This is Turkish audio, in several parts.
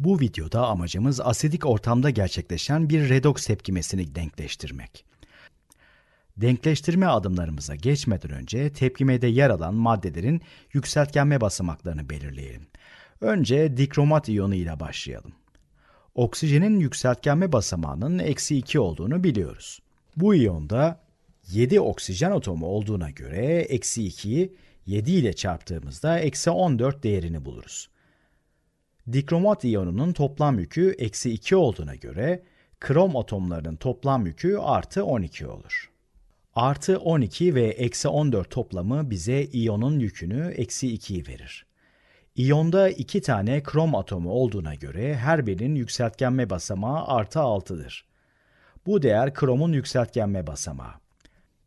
Bu videoda amacımız asidik ortamda gerçekleşen bir redoks tepkimesini denkleştirmek. Denkleştirme adımlarımıza geçmeden önce tepkimede yer alan maddelerin yükseltgenme basamaklarını belirleyelim. Önce dikromat iyonu ile başlayalım. Oksijenin yükseltgenme basamağının eksi 2 olduğunu biliyoruz. Bu iyonda 7 oksijen atomu olduğuna göre eksi 2'yi 7 ile çarptığımızda eksi 14 değerini buluruz. Dikromat iyonunun toplam yükü eksi 2 olduğuna göre krom atomlarının toplam yükü artı 12 olur. Artı 12 ve eksi 14 toplamı bize iyonun yükünü eksi 2'yi verir. İyonda 2 tane krom atomu olduğuna göre her birinin yükseltgenme basamağı artı 6'dır. Bu değer kromun yükseltgenme basamağı.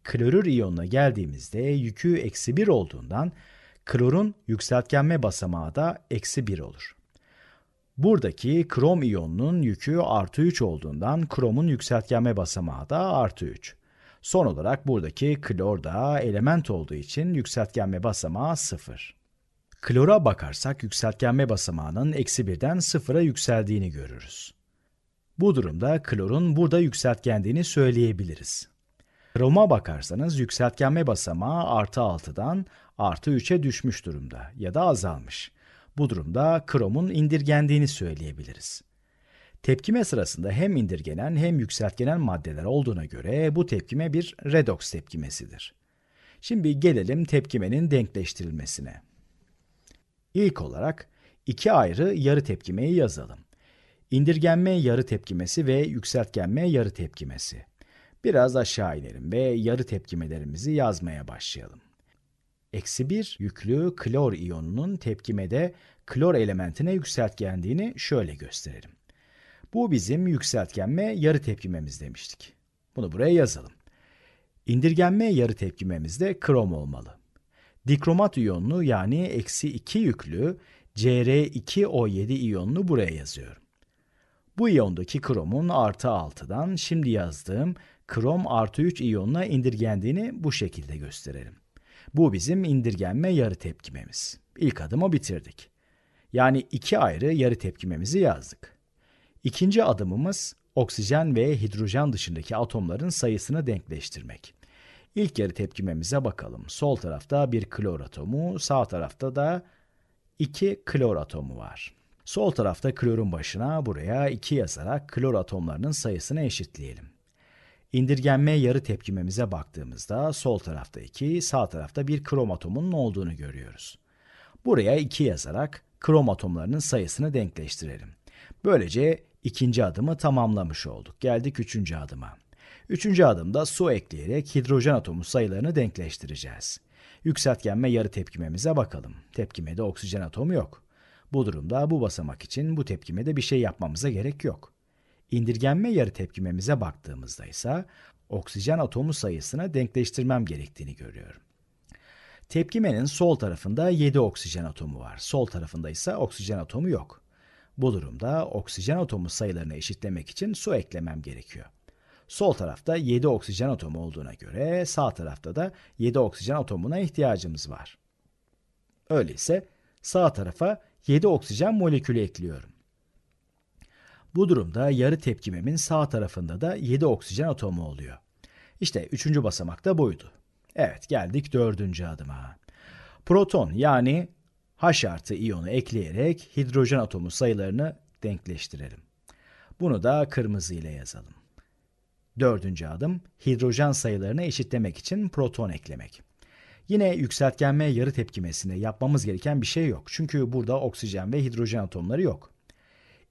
Klorür iyonuna geldiğimizde yükü eksi 1 olduğundan klorun yükseltgenme basamağı da eksi 1 olur. Buradaki krom iyonunun yükü artı 3 olduğundan kromun yükseltgenme basamağı da artı 3. Son olarak buradaki klor da element olduğu için yükseltgenme basamağı 0. Klora bakarsak yükseltgenme basamağının eksi 1'den 0'a yükseldiğini görürüz. Bu durumda klorun burada yükseltgendiğini söyleyebiliriz. Kroma bakarsanız yükseltgenme basamağı artı 6'dan artı 3'e düşmüş durumda ya da azalmış. Bu durumda kromun indirgendiğini söyleyebiliriz. Tepkime sırasında hem indirgenen hem yükseltgenen maddeler olduğuna göre bu tepkime bir redoks tepkimesidir. Şimdi gelelim tepkimenin denkleştirilmesine. İlk olarak iki ayrı yarı tepkimeyi yazalım. İndirgenme yarı tepkimesi ve yükseltgenme yarı tepkimesi. Biraz aşağı inelim ve yarı tepkimelerimizi yazmaya başlayalım eksi 1 yüklü klor iyonunun tepkimede klor elementine yükseltgendiğini şöyle gösterelim. Bu bizim yükseltgenme yarı tepkimemiz demiştik. Bunu buraya yazalım. İndirgenme yarı tepkimemiz de krom olmalı. Dikromat iyonunu yani eksi 2 yüklü Cr2O7 iyonunu buraya yazıyorum. Bu iyondaki kromun artı 6'dan şimdi yazdığım krom artı 3 iyonuna indirgendiğini bu şekilde gösterelim. Bu bizim indirgenme yarı tepkimemiz. İlk adımı bitirdik. Yani iki ayrı yarı tepkimemizi yazdık. İkinci adımımız oksijen ve hidrojen dışındaki atomların sayısını denkleştirmek. İlk yarı tepkimemize bakalım. Sol tarafta bir klor atomu, sağ tarafta da iki klor atomu var. Sol tarafta klorun başına buraya 2 yazarak klor atomlarının sayısını eşitleyelim. İndirgenme yarı tepkimemize baktığımızda sol tarafta 2, sağ tarafta bir kromatomun olduğunu görüyoruz. Buraya 2 yazarak kromatomlarının sayısını denkleştirelim. Böylece ikinci adımı tamamlamış olduk. Geldik üçüncü adıma. Üçüncü adımda su ekleyerek hidrojen atomu sayılarını denkleştireceğiz. Yükseltgenme yarı tepkimemize bakalım. Tepkimede oksijen atomu yok. Bu durumda bu basamak için bu tepkimede bir şey yapmamıza gerek yok. İndirgenme yarı tepkimemize baktığımızda ise oksijen atomu sayısına denkleştirmem gerektiğini görüyorum. Tepkimenin sol tarafında 7 oksijen atomu var. Sol tarafında ise oksijen atomu yok. Bu durumda oksijen atomu sayılarını eşitlemek için su eklemem gerekiyor. Sol tarafta 7 oksijen atomu olduğuna göre sağ tarafta da 7 oksijen atomuna ihtiyacımız var. Öyleyse sağ tarafa 7 oksijen molekülü ekliyorum. Bu durumda yarı tepkimemin sağ tarafında da 7 oksijen atomu oluyor. İşte üçüncü basamak da buydu. Evet geldik dördüncü adıma. Proton yani H artı iyonu ekleyerek hidrojen atomu sayılarını denkleştirelim. Bunu da kırmızı ile yazalım. Dördüncü adım hidrojen sayılarını eşitlemek için proton eklemek. Yine yükseltgenme yarı tepkimesinde yapmamız gereken bir şey yok. Çünkü burada oksijen ve hidrojen atomları yok.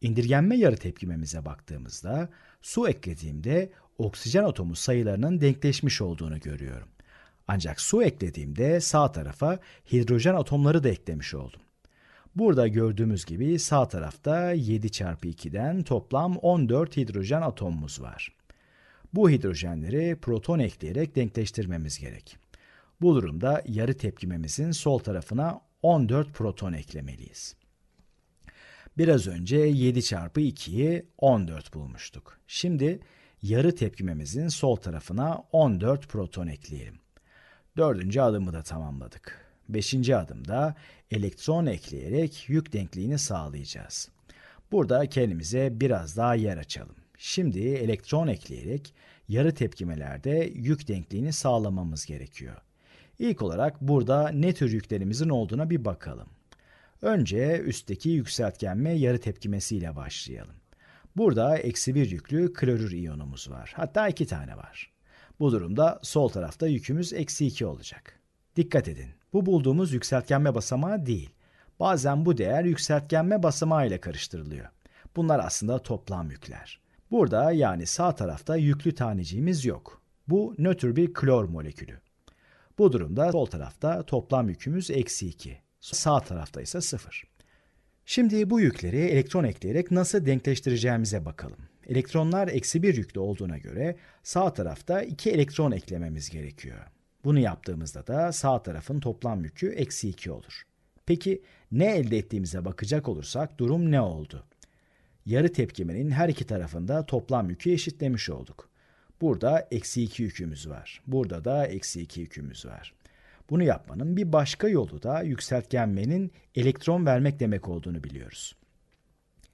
İndirgenme yarı tepkimemize baktığımızda su eklediğimde oksijen atomu sayılarının denkleşmiş olduğunu görüyorum. Ancak su eklediğimde sağ tarafa hidrojen atomları da eklemiş oldum. Burada gördüğümüz gibi sağ tarafta 7 çarpı 2'den toplam 14 hidrojen atomumuz var. Bu hidrojenleri proton ekleyerek denkleştirmemiz gerek. Bu durumda yarı tepkimemizin sol tarafına 14 proton eklemeliyiz. Biraz önce 7 çarpı 2'yi 14 bulmuştuk. Şimdi yarı tepkimemizin sol tarafına 14 proton ekleyelim. Dördüncü adımı da tamamladık. Beşinci adımda elektron ekleyerek yük denkliğini sağlayacağız. Burada kendimize biraz daha yer açalım. Şimdi elektron ekleyerek yarı tepkimelerde yük denkliğini sağlamamız gerekiyor. İlk olarak burada ne tür yüklerimizin olduğuna bir bakalım. Önce üstteki yükseltgenme yarı tepkimesiyle başlayalım. Burada eksi bir yüklü klorür iyonumuz var. Hatta iki tane var. Bu durumda sol tarafta yükümüz eksi iki olacak. Dikkat edin. Bu bulduğumuz yükseltgenme basamağı değil. Bazen bu değer yükseltgenme basamağı ile karıştırılıyor. Bunlar aslında toplam yükler. Burada yani sağ tarafta yüklü taneciğimiz yok. Bu nötr bir klor molekülü. Bu durumda sol tarafta toplam yükümüz eksi 2. Sağ tarafta ise 0. Şimdi bu yükleri elektron ekleyerek nasıl denkleştireceğimize bakalım. Elektronlar eksi 1 yüklü olduğuna göre sağ tarafta 2 elektron eklememiz gerekiyor. Bunu yaptığımızda da sağ tarafın toplam yükü eksi 2 olur. Peki ne elde ettiğimize bakacak olursak durum ne oldu? Yarı tepkimenin her iki tarafında toplam yükü eşitlemiş olduk. Burada eksi 2 yükümüz var. Burada da eksi 2 yükümüz var. Bunu yapmanın bir başka yolu da yükseltgenmenin elektron vermek demek olduğunu biliyoruz.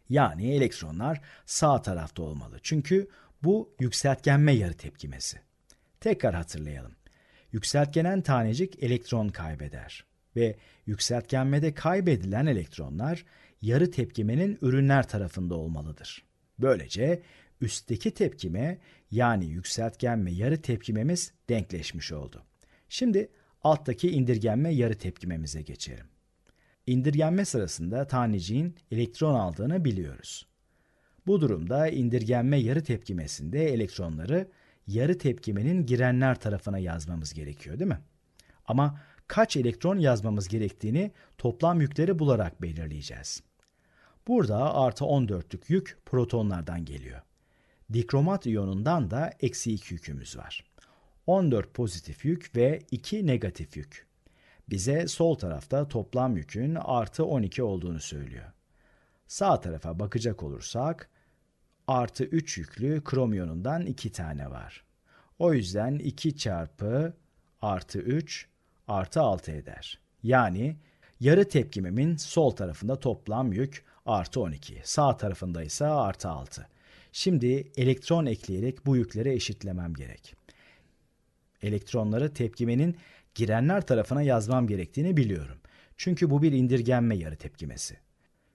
Yani elektronlar sağ tarafta olmalı. Çünkü bu yükseltgenme yarı tepkimesi. Tekrar hatırlayalım. Yükseltgenen tanecik elektron kaybeder ve yükseltgenmede kaybedilen elektronlar yarı tepkimenin ürünler tarafında olmalıdır. Böylece üstteki tepkime yani yükseltgenme yarı tepkimemiz denkleşmiş oldu. Şimdi alttaki indirgenme yarı tepkimemize geçerim. İndirgenme sırasında taneciğin elektron aldığını biliyoruz. Bu durumda indirgenme yarı tepkimesinde elektronları yarı tepkimenin girenler tarafına yazmamız gerekiyor değil mi? Ama kaç elektron yazmamız gerektiğini toplam yükleri bularak belirleyeceğiz. Burada artı 14'lük yük protonlardan geliyor. Dikromat iyonundan da eksi 2 yükümüz var. 14 pozitif yük ve 2 negatif yük. Bize sol tarafta toplam yükün artı 12 olduğunu söylüyor. Sağ tarafa bakacak olursak artı 3 yüklü kromiyonundan 2 tane var. O yüzden 2 çarpı artı 3 artı 6 eder. Yani yarı tepkimimin sol tarafında toplam yük artı 12, sağ tarafında ise artı 6. Şimdi elektron ekleyerek bu yüklere eşitlemem gerek elektronları tepkimenin girenler tarafına yazmam gerektiğini biliyorum. Çünkü bu bir indirgenme yarı tepkimesi.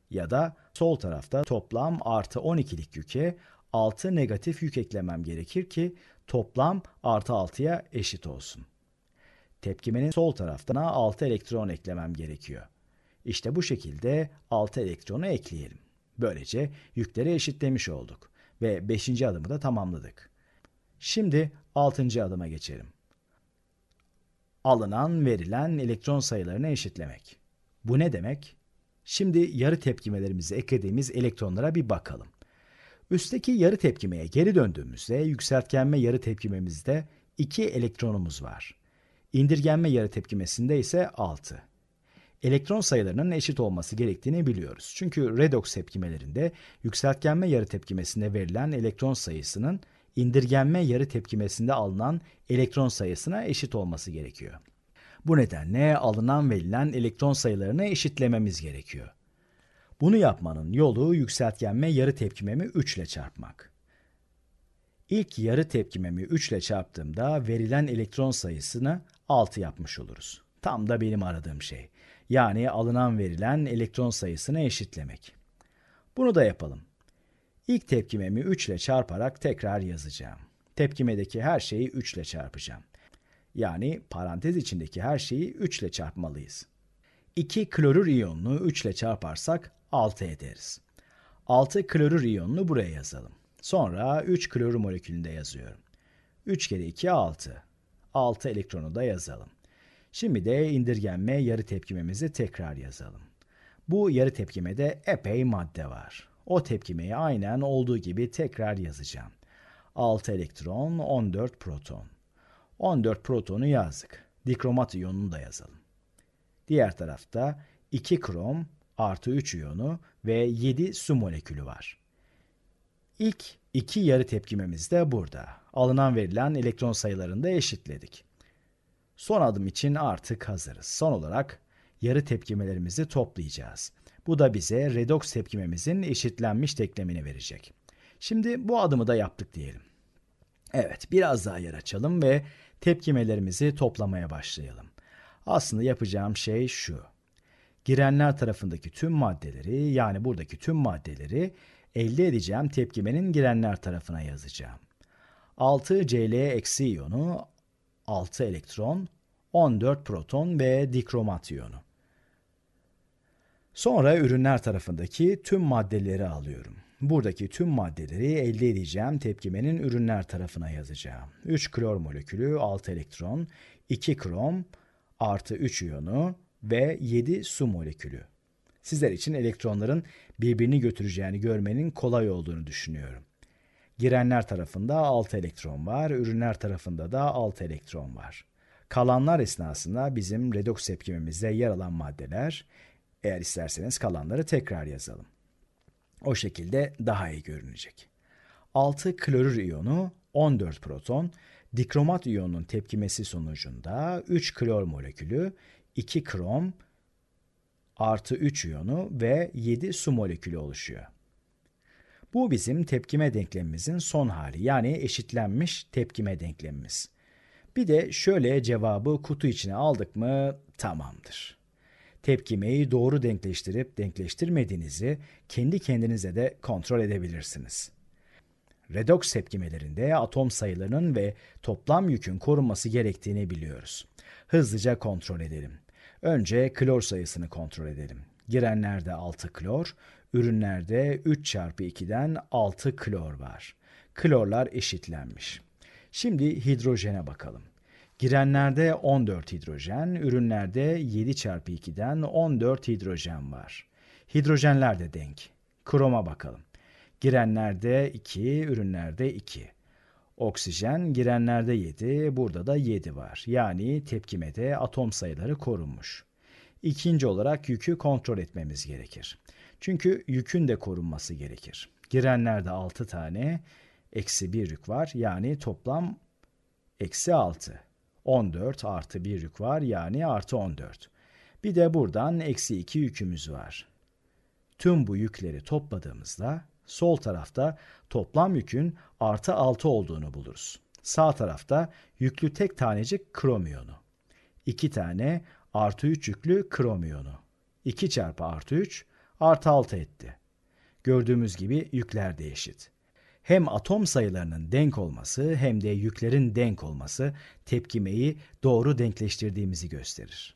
Ya da sol tarafta toplam artı 12'lik yüke 6 negatif yük eklemem gerekir ki toplam artı 6'ya eşit olsun. Tepkimenin sol tarafına 6 elektron eklemem gerekiyor. İşte bu şekilde 6 elektronu ekleyelim. Böylece yükleri eşitlemiş olduk ve 5. adımı da tamamladık. Şimdi Altıncı adıma geçerim. Alınan, verilen elektron sayılarını eşitlemek. Bu ne demek? Şimdi yarı tepkimelerimizi eklediğimiz elektronlara bir bakalım. Üstteki yarı tepkimeye geri döndüğümüzde yükseltgenme yarı tepkimemizde 2 elektronumuz var. İndirgenme yarı tepkimesinde ise 6. Elektron sayılarının eşit olması gerektiğini biliyoruz. Çünkü redoks tepkimelerinde yükseltgenme yarı tepkimesinde verilen elektron sayısının indirgenme yarı tepkimesinde alınan elektron sayısına eşit olması gerekiyor. Bu nedenle alınan verilen elektron sayılarını eşitlememiz gerekiyor. Bunu yapmanın yolu yükseltgenme yarı tepkimemi 3 ile çarpmak. İlk yarı tepkimemi 3 ile çarptığımda verilen elektron sayısını 6 yapmış oluruz. Tam da benim aradığım şey. Yani alınan verilen elektron sayısını eşitlemek. Bunu da yapalım. İlk tepkimemi 3 ile çarparak tekrar yazacağım. Tepkimedeki her şeyi 3 ile çarpacağım. Yani parantez içindeki her şeyi 3 ile çarpmalıyız. 2 klorür iyonunu 3 ile çarparsak 6 ederiz. 6 klorür iyonunu buraya yazalım. Sonra 3 klorür molekülünde yazıyorum. 3 kere 2 6. 6 elektronu da yazalım. Şimdi de indirgenme yarı tepkimemizi tekrar yazalım. Bu yarı tepkimede epey madde var. O tepkimeyi aynen olduğu gibi tekrar yazacağım. 6 elektron, 14 proton. 14 protonu yazdık. Dikromat iyonunu da yazalım. Diğer tarafta 2 krom artı 3 iyonu ve 7 su molekülü var. İlk iki yarı tepkimemiz de burada. Alınan verilen elektron sayılarını da eşitledik. Son adım için artık hazırız. Son olarak yarı tepkimelerimizi toplayacağız. Bu da bize redoks tepkimemizin eşitlenmiş denklemini verecek. Şimdi bu adımı da yaptık diyelim. Evet biraz daha yer açalım ve tepkimelerimizi toplamaya başlayalım. Aslında yapacağım şey şu. Girenler tarafındaki tüm maddeleri yani buradaki tüm maddeleri elde edeceğim tepkimenin girenler tarafına yazacağım. 6 Cl eksi iyonu, 6 elektron, 14 proton ve dikromat iyonu. Sonra ürünler tarafındaki tüm maddeleri alıyorum. Buradaki tüm maddeleri elde edeceğim tepkimenin ürünler tarafına yazacağım. 3 klor molekülü, 6 elektron, 2 krom, artı 3 iyonu ve 7 su molekülü. Sizler için elektronların birbirini götüreceğini görmenin kolay olduğunu düşünüyorum. Girenler tarafında 6 elektron var, ürünler tarafında da 6 elektron var. Kalanlar esnasında bizim redoks tepkimimizde yer alan maddeler eğer isterseniz kalanları tekrar yazalım. O şekilde daha iyi görünecek. 6 klorür iyonu 14 proton, dikromat iyonunun tepkimesi sonucunda 3 klor molekülü, 2 krom artı 3 iyonu ve 7 su molekülü oluşuyor. Bu bizim tepkime denklemimizin son hali yani eşitlenmiş tepkime denklemimiz. Bir de şöyle cevabı kutu içine aldık mı tamamdır. Tepkimeyi doğru denkleştirip denkleştirmediğinizi kendi kendinize de kontrol edebilirsiniz. Redoks tepkimelerinde atom sayılarının ve toplam yükün korunması gerektiğini biliyoruz. Hızlıca kontrol edelim. Önce klor sayısını kontrol edelim. Girenlerde 6 klor, ürünlerde 3 çarpı 2'den 6 klor var. Klorlar eşitlenmiş. Şimdi hidrojene bakalım. Girenlerde 14 hidrojen, ürünlerde 7 çarpı 2'den 14 hidrojen var. Hidrojenler de denk. Kroma bakalım. Girenlerde 2, ürünlerde 2. Oksijen girenlerde 7, burada da 7 var. Yani tepkimede atom sayıları korunmuş. İkinci olarak yükü kontrol etmemiz gerekir. Çünkü yükün de korunması gerekir. Girenlerde 6 tane, eksi 1 yük var. Yani toplam eksi 6. 14 artı 1 yük var yani artı 14. Bir de buradan eksi 2 yükümüz var. Tüm bu yükleri topladığımızda sol tarafta toplam yükün artı 6 olduğunu buluruz. Sağ tarafta yüklü tek tanecik kromiyonu. 2 tane artı 3 yüklü kromiyonu. 2 çarpı artı 3 artı 6 etti. Gördüğümüz gibi yükler de eşit hem atom sayılarının denk olması hem de yüklerin denk olması tepkimeyi doğru denkleştirdiğimizi gösterir.